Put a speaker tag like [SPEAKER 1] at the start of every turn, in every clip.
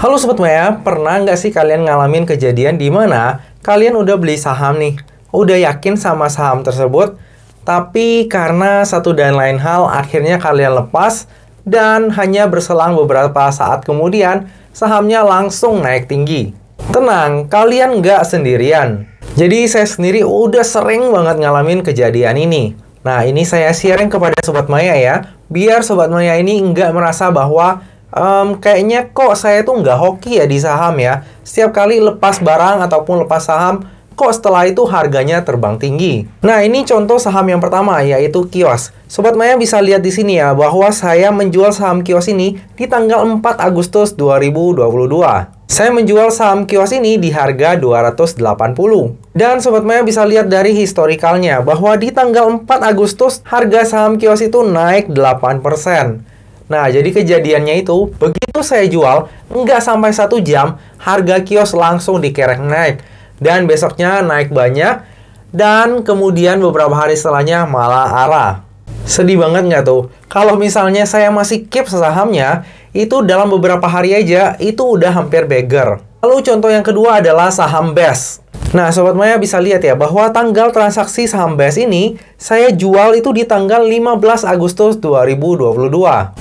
[SPEAKER 1] Halo Sobat Maya, pernah nggak sih kalian ngalamin kejadian di mana kalian udah beli saham nih? Udah yakin sama saham tersebut, tapi karena satu dan lain hal akhirnya kalian lepas dan hanya berselang beberapa saat kemudian sahamnya langsung naik tinggi. Tenang, kalian nggak sendirian. Jadi saya sendiri udah sering banget ngalamin kejadian ini. Nah, ini saya sharing kepada Sobat Maya ya, biar Sobat Maya ini nggak merasa bahwa um, kayaknya kok saya tuh nggak hoki ya di saham ya. Setiap kali lepas barang ataupun lepas saham, kok setelah itu harganya terbang tinggi. Nah, ini contoh saham yang pertama, yaitu kios. Sobat Maya bisa lihat di sini ya, bahwa saya menjual saham kios ini di tanggal 4 Agustus 2022. Saya menjual saham kios ini di harga 280. Dan Sobat Maya bisa lihat dari historikalnya bahwa di tanggal 4 Agustus harga saham kios itu naik 8%. Nah, jadi kejadiannya itu, begitu saya jual, nggak sampai satu jam, harga kios langsung dikerek naik. Dan besoknya naik banyak, dan kemudian beberapa hari setelahnya malah arah. Sedih banget nggak tuh? Kalau misalnya saya masih keep sahamnya, itu dalam beberapa hari aja, itu udah hampir beggar. Lalu contoh yang kedua adalah saham BES. Nah, Sobat Maya bisa lihat ya bahwa tanggal transaksi saham BES ini saya jual itu di tanggal 15 Agustus 2022.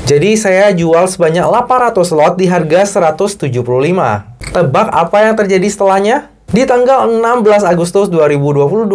[SPEAKER 1] Jadi saya jual sebanyak 800 lot di harga 175. Tebak apa yang terjadi setelahnya? Di tanggal 16 Agustus 2022,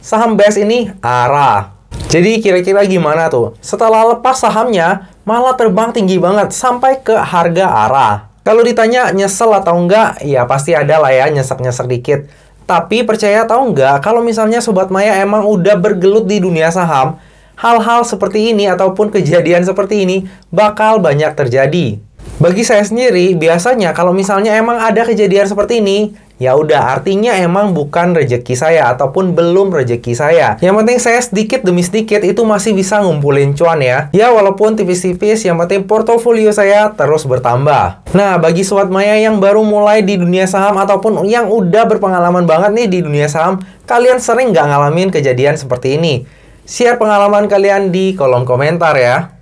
[SPEAKER 1] saham BES ini ARA. Jadi kira-kira gimana tuh? Setelah lepas sahamnya, malah terbang tinggi banget sampai ke harga ARA. Kalau ditanya nyesel atau enggak, ya pasti ada lah ya nyesek-nyesek dikit. Tapi percaya tahu nggak kalau misalnya Sobat Maya emang udah bergelut di dunia saham, hal-hal seperti ini ataupun kejadian seperti ini bakal banyak terjadi. Bagi saya sendiri, biasanya kalau misalnya emang ada kejadian seperti ini, Ya udah, artinya emang bukan rejeki saya ataupun belum rejeki saya. Yang penting saya sedikit demi sedikit itu masih bisa ngumpulin cuan ya. Ya walaupun tipis-tipis, yang penting portofolio saya terus bertambah. Nah, bagi sobat maya yang baru mulai di dunia saham ataupun yang udah berpengalaman banget nih di dunia saham, kalian sering nggak ngalamin kejadian seperti ini? Share pengalaman kalian di kolom komentar ya.